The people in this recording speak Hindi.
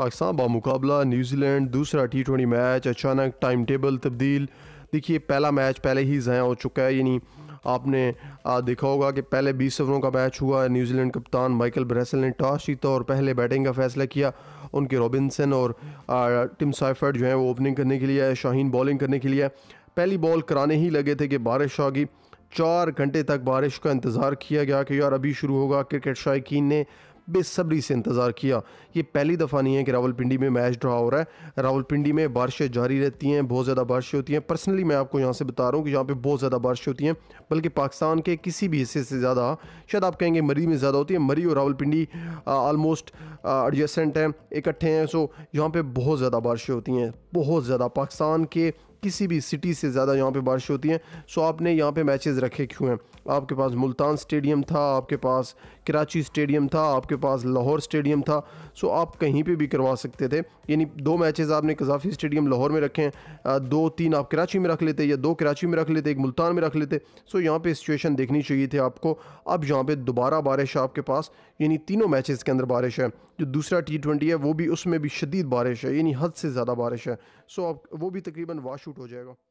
पाकिस्तान बामुकाबला न्यूजीलैंड दूसरा टी ट्वेंटी मैच अचानक टाइम टेबल तब्दील देखिए पहला मैच पहले ही ज़ाया हो चुका है यानी आपने देखा होगा कि पहले 20 ओवरों का मैच हुआ न्यूजीलैंड कप्तान माइकल ब्रेसल ने टॉस जीता और पहले बैटिंग का फैसला किया उनके रॉबिनसन और टिम साइफर्ड जो है वो ओपनिंग करने के लिए शाहीन बॉलिंग करने के लिए पहली बॉल कराने ही लगे थे कि बारिश आ गई चार घंटे तक बारिश का इंतज़ार किया गया कि यार अभी शुरू होगा क्रिकेट शायकीन ने बेसब्री से इंतज़ार किया ये पहली दफ़ा नहीं है कि रावलपिंडी में मैच ड्रा हो रहा है रावलपिंडी में बारिशें जारी रहती हैं बहुत ज़्यादा बारिशें होती हैं पर्सनली मैं आपको यहाँ से बता रहा हूँ कि यहाँ पर बहुत ज़्यादा बारिश होती हैं बल्कि पाकिस्तान के किसी भी हिस्से से ज़्यादा शायद आप कहेंगे मरी में ज़्यादा होती है मरी और रावलपिंडी आलमोस्ट एडजस्टेंट हैं इकट्ठे हैं सो यहाँ पर बहुत ज़्यादा बारिशें होती हैं बहुत ज़्यादा पाकिस्तान के किसी भी सिटी से ज़्यादा यहाँ पे बारिश होती है सो आपने यहाँ पे मैचेस रखे क्यों हैं आपके पास मुल्तान स्टेडियम था आपके पास कराची स्टेडियम था आपके पास लाहौर स्टेडियम था सो आप कहीं पे भी करवा सकते थे यानी दो मैचेस आपने कजाफी स्टेडियम लाहौर में रखे हैं दो तीन आप कराची में रख लेते या दो कराची में रख लेते एक मुल्तान में रख लेते सो यहाँ पर सिचुएशन देखनी चाहिए थी आपको अब यहाँ पर दोबारा बारिश है आपके पास यानी तीनों मैचेज के अंदर बारिश है जो दूसरा टी है वो भी उसमें भी शदीद बारिश है यानी हद से ज़्यादा बारिश है सो आप वो भी तकरीबन वाश शूट हो जाएगा